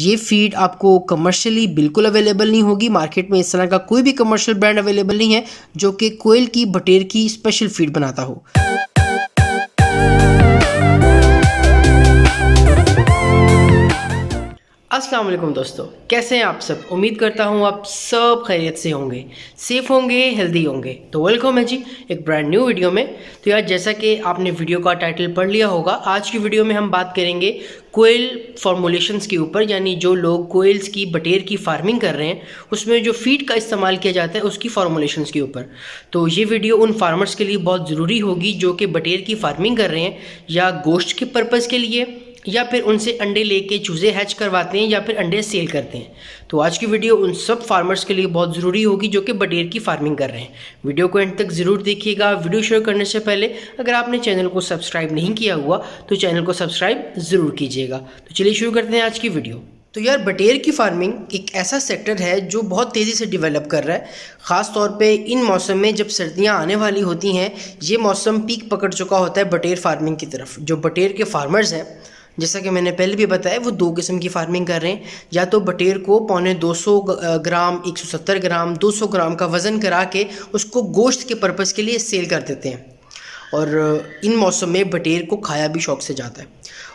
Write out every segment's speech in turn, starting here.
ये फीड आपको कमर्शियली बिल्कुल अवेलेबल नहीं होगी मार्केट में इस तरह का कोई भी कमर्शियल ब्रांड अवेलेबल नहीं है जो कि कोयल की बटेर की स्पेशल फीड बनाता हो अस्सलाम वालेकुम दोस्तों कैसे हैं आप सब उम्मीद करता हूँ आप सब खैरियत से होंगे सेफ़ होंगे हेल्दी होंगे तो वेलकम है जी एक ब्रांड न्यू वीडियो में तो यार जैसा कि आपने वीडियो का टाइटल पढ़ लिया होगा आज की वीडियो में हम बात करेंगे कोयल फॉर्मुलेशंस के ऊपर यानी जो लोग कोयल्स की बटेर की फार्मिंग कर रहे हैं उसमें जो फीड का इस्तेमाल किया जाता है उसकी फार्मुलेशंस के ऊपर तो ये वीडियो उन फार्मर्स के लिए बहुत ज़रूरी होगी जो कि बटेर की फार्मिंग कर रहे हैं या गोश्त के पर्पज़ के लिए या फिर उनसे अंडे लेके चूज़े हैच करवाते हैं या फिर अंडे सेल करते हैं तो आज की वीडियो उन सब फार्मर्स के लिए बहुत ज़रूरी होगी जो कि बटेर की फार्मिंग कर रहे हैं वीडियो को एंड तक ज़रूर देखिएगा वीडियो शुरू करने से पहले अगर आपने चैनल को सब्सक्राइब नहीं किया हुआ तो चैनल को सब्सक्राइब ज़रूर कीजिएगा तो चलिए शुरू करते हैं आज की वीडियो तो यार बटेर की फार्मिंग एक ऐसा सेक्टर है जो बहुत तेज़ी से डेवलप कर रहा है ख़ास तौर पे इन मौसम में जब सर्दियां आने वाली होती हैं ये मौसम पीक पकड़ चुका होता है बटेर फार्मिंग की तरफ जो बटेर के फार्मर्स हैं जैसा कि मैंने पहले भी बताया वो दो किस्म की फार्मिंग कर रहे हैं या तो बटेर को पौने 200 ग्राम 170 ग्राम 200 ग्राम का वज़न करा के उसको गोश्त के पर्पज़ के लिए सेल कर देते हैं और इन मौसम में बटेर को खाया भी शौक से जाता है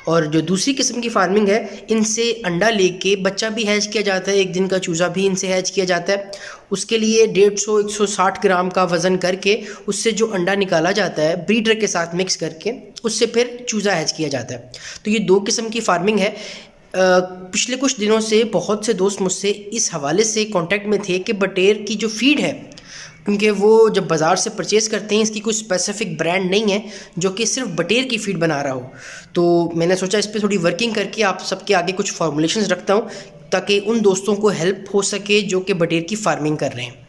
और जो दूसरी किस्म की फार्मिंग है इनसे अंडा लेके बच्चा भी हैच किया जाता है एक दिन का चूज़ा भी इनसे हैच किया जाता है उसके लिए डेढ़ सौ एक सौ साठ ग्राम का वज़न करके उससे जो अंडा निकाला जाता है ब्रीडर के साथ मिक्स करके उससे फिर चूज़ा हैच किया जाता है तो ये दो किस्म की फार्मिंग है पिछले कुछ दिनों से बहुत से दोस्त मुझसे इस हवाले से कांटेक्ट में थे कि बटेर की जो फीड है क्योंकि वो जब बाज़ार से परचेज़ करते हैं इसकी कोई स्पेसिफिक ब्रांड नहीं है जो कि सिर्फ बटेर की फीड बना रहा हो तो मैंने सोचा इस पर थोड़ी वर्किंग करके आप सबके आगे कुछ फार्मूलेशन रखता हूँ ताकि उन दोस्तों को हेल्प हो सके जो कि बटेर की फार्मिंग कर रहे हैं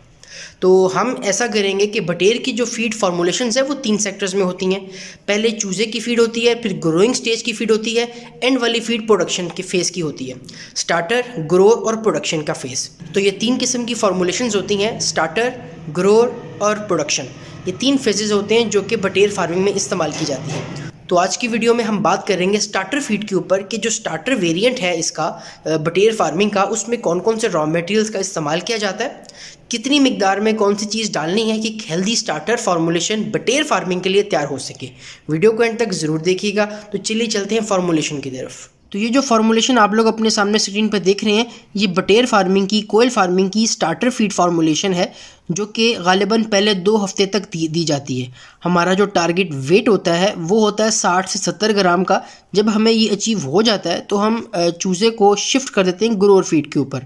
तो हम ऐसा करेंगे कि बटेर की जो फीड फार्मोलेशन है वो तीन सेक्टर्स में होती हैं पहले चूजे की फीड होती है फिर ग्रोइंग स्टेज की फीड होती है एंड वाली फीड प्रोडक्शन के फेज़ की होती है स्टार्टर ग्रोर और प्रोडक्शन का फेज़ तो ये तीन किस्म की फार्मोलेशन होती हैं स्टार्टर ग्रोर और प्रोडक्शन ये तीन फेजेज़ होते हैं जो कि बटेर फार्मिंग में इस्तेमाल की जाती है तो आज की वीडियो में हम बात करेंगे स्टार्टर फीड के ऊपर कि जो स्टार्टर वेरिएंट है इसका बटेर फार्मिंग का उसमें कौन कौन से रॉ मटेरियल्स का इस्तेमाल किया जाता है कितनी मिकदार में कौन सी चीज़ डालनी है कि हेल्दी स्टार्टर फार्मूलेशन बटेर फार्मिंग के लिए तैयार हो सके वीडियो को एंड तक ज़रूर देखिएगा तो चलिए चलते हैं फार्मूलेशन की तरफ तो ये जो फार्मूलेशन आप लोग अपने सामने स्क्रीन पर देख रहे हैं ये बटेर फार्मिंग की कोयल फार्मिंग की स्टार्टर फीड फार्मूलेशन है जो कि गालिबा पहले दो हफ्ते तक दी, दी जाती है हमारा जो टारगेट वेट होता है वो होता है साठ से सत्तर ग्राम का जब हमें ये अचीव हो जाता है तो हम चूज़े को शिफ्ट कर देते हैं ग्रोअर फीड के ऊपर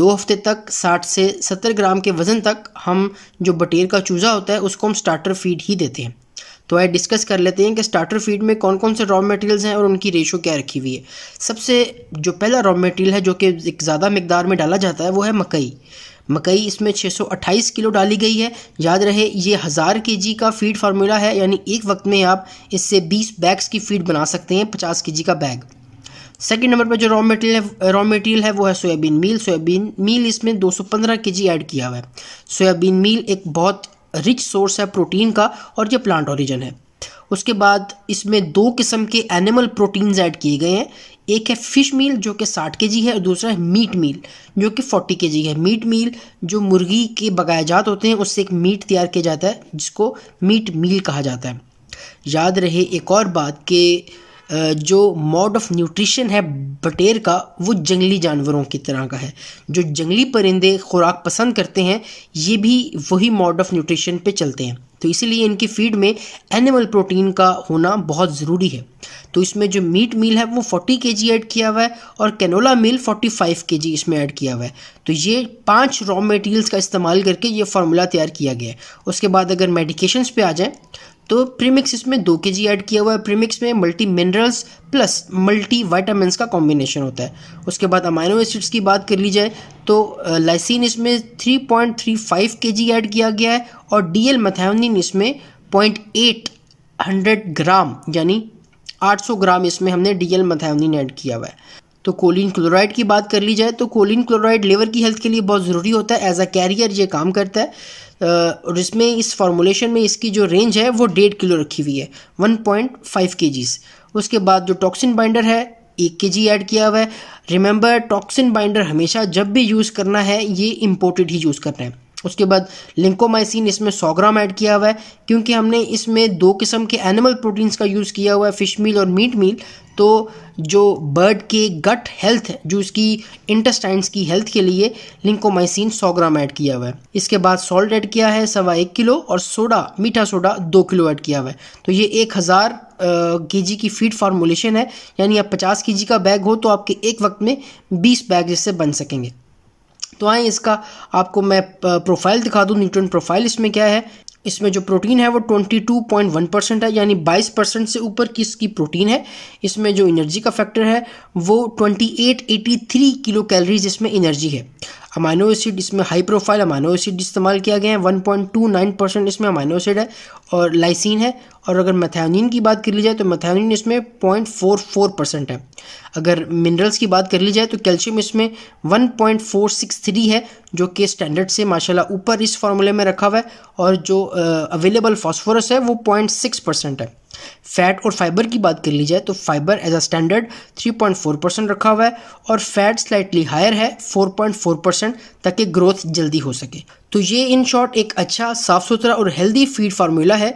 दो हफ्ते तक साठ से सत्तर ग्राम के वज़न तक हम जो बटेर का चूज़ा होता है उसको हम स्टार्टर फीड ही देते हैं तो आइए डिस्कस कर लेते हैं कि स्टार्टर फीड में कौन कौन से रॉ मटेरियल्स हैं और उनकी रेशो क्या रखी हुई है सबसे जो पहला रॉ मटेरियल है जो कि एक ज़्यादा मकदार में डाला जाता है वो है मकई मकई इसमें 628 किलो डाली गई है याद रहे ये हज़ार के जी का फीड फार्मूला है यानी एक वक्त में आप इससे 20 बैग्स की फीड बना सकते हैं 50 के जी का बैग सेकेंड नंबर पर जो रॉ मटेरियल है रॉ मटेरियल है वो है सोयाबीन मील सोयाबीन मील इसमें 215 सौ ऐड किया हुआ है सोयाबीन मील एक बहुत रिच सोर्स है प्रोटीन का और ये प्लांट ऑरिजन है उसके बाद इसमें दो किस्म के एनिमल प्रोटीन्स ऐड किए गए हैं एक है फ़िश मील जो कि 60 के जी है और दूसरा है मीट मील जो कि 40 के जी है मीट मील जो मुर्गी के बगायजात होते हैं उससे एक मीट तैयार किया जाता है जिसको मीट मील कहा जाता है याद रहे एक और बात कि जो मॉड ऑफ न्यूट्रिशन है बटेर का वो जंगली जानवरों की तरह का है जो जंगली परिंदे खुराक पसंद करते हैं ये भी वही मॉड ऑफ न्यूट्रिशन पे चलते हैं तो इसीलिए इनकी फीड में एनिमल प्रोटीन का होना बहुत ज़रूरी है तो इसमें जो मीट मील है वो 40 के जी ऐड किया हुआ है और कैनोला मील 45 के जी इसमें ऐड किया हुआ है तो ये पांच रॉ मटेरियल्स का इस्तेमाल करके ये फार्मूला तैयार किया गया है उसके बाद अगर मेडिकेशंस पे आ जाए तो प्रीमिक्स इसमें दो के जी ऐड किया हुआ है प्रीमिक्स में multi minerals plus multi vitamin का कॉम्बिनेशन होता है उसके बाद अमाइनो एसिड्स की बात कर ली जाए तो लाइसिन इसमें 3.35 के जी ऐड किया गया है और डी एल मथाउनिन इसमें पॉइंट ग्राम यानी 800 ग्राम इसमें हमने डी एल मैथायोनिन ऐड किया हुआ है तो कोलिन क्लोराइड की बात कर ली जाए तो कोलिन क्लोराइड लेवर की हेल्थ के लिए बहुत ज़रूरी होता है एज अ कैरियर ये काम करता है और इसमें इस फार्मोलेशन में इसकी जो रेंज है वो डेढ़ किलो रखी हुई है वन पॉइंट फाइव के जीज़ उसके बाद जो टॉक्सिन बाइंडर है एक के जी ऐड किया हुआ है रिमेंबर टॉक्सिन बाइंडर हमेशा जब भी यूज़ करना है ये इम्पोर्टेड ही यूज़ करना है उसके बाद लिंकोमाइसिन इसमें सौ ग्राम ऐड किया हुआ है क्योंकि हमने इसमें दो किस्म के एनिमल प्रोटीन्स का यूज़ किया हुआ है फिश मील और मीट मील तो जो बर्ड के गट हेल्थ जो उसकी इंटेस्टाइंस की हेल्थ के लिए लिंकोमाइसिन 100 ग्राम ऐड किया हुआ है इसके बाद सॉल्ट ऐड किया है सवा एक किलो और सोडा मीठा सोडा दो किलो ऐड किया हुआ है तो ये एक हज़ार के जी की फीड फार्मूलेशन है यानी आप पचास के जी का बैग हो तो आपके एक वक्त में बीस बैग इससे बन सकेंगे तो आए इसका आपको मैं प्रोफाइल दिखा दूँ न्यूट्रन प्रोफाइल इसमें क्या है इसमें जो प्रोटीन है वो 22.1 परसेंट है यानी 22 परसेंट से ऊपर की इसकी प्रोटीन है इसमें जो एनर्जी का फैक्टर है वो 2883 किलो कैलोरीज इसमें एनर्जी है अमाइनो एसिड इसमें हाई प्रोफाइल अमाइनो एसिड इस्तेमाल किया गया है 1.29 परसेंट इसमें अमाइनो एसिड है और लाइसिन है और अगर मेथानिन की बात कर ली जाए तो मेथानिन इसमें 0.44 परसेंट है अगर मिनरल्स की बात कर ली जाए तो कैल्शियम इसमें 1.463 है जो कि स्टैंडर्ड से माशाला ऊपर इस फार्मूले में रखा हुआ है और जो अवेलेबल फॉस्फोरस है वो पॉइंट परसेंट है फैट और फाइबर की बात कर ली जाए तो fibre as a standard 3.4 percent रखा हुआ है और फैट स्लाइटली हायर है 4.4 परसेंट ताकि ग्रोथ जल्दी हो सके तो ये इन शॉर्ट एक अच्छा साफ़ सुथरा और हेल्दी फीड फार्मूला है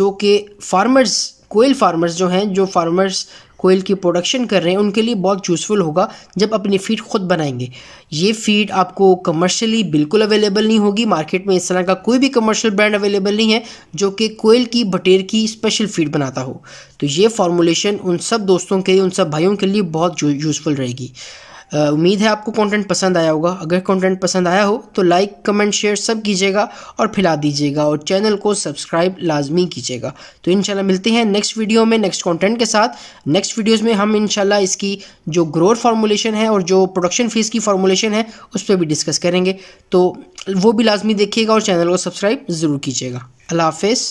जो कि फार्मर्स कोयल फार्मर्स जो हैं जो फार्मर्स कोयल की प्रोडक्शन कर रहे हैं उनके लिए बहुत यूज़फुल होगा जब अपनी फीड खुद बनाएंगे ये फीड आपको कमर्शली बिल्कुल अवेलेबल नहीं होगी मार्केट में इस तरह का कोई भी कमर्शियल ब्रांड अवेलेबल नहीं है जो कि कोयल की बटेर की स्पेशल फीड बनाता हो तो ये फार्मूलेशन उन सब दोस्तों के लिए उन सब भाइयों के लिए बहुत यूज़फुल रहेगी उम्मीद है आपको कंटेंट पसंद आया होगा अगर कंटेंट पसंद आया हो तो लाइक कमेंट शेयर सब कीजिएगा और फैला दीजिएगा और चैनल को सब्सक्राइब लाजमी कीजिएगा तो इंशाल्लाह मिलते हैं नेक्स्ट वीडियो में नेक्स्ट कंटेंट के साथ नेक्स्ट वीडियोस में हम इनशाला इसकी जो ग्रोथ फार्मूलेशन है और जो प्रोडक्शन फीस की फार्मूलेशन है उस पर भी डिस्कस करेंगे तो वो भी लाजमी देखिएगा और चैनल को सब्सक्राइब ज़रूर कीजिएगा अल्लाह हाफिज़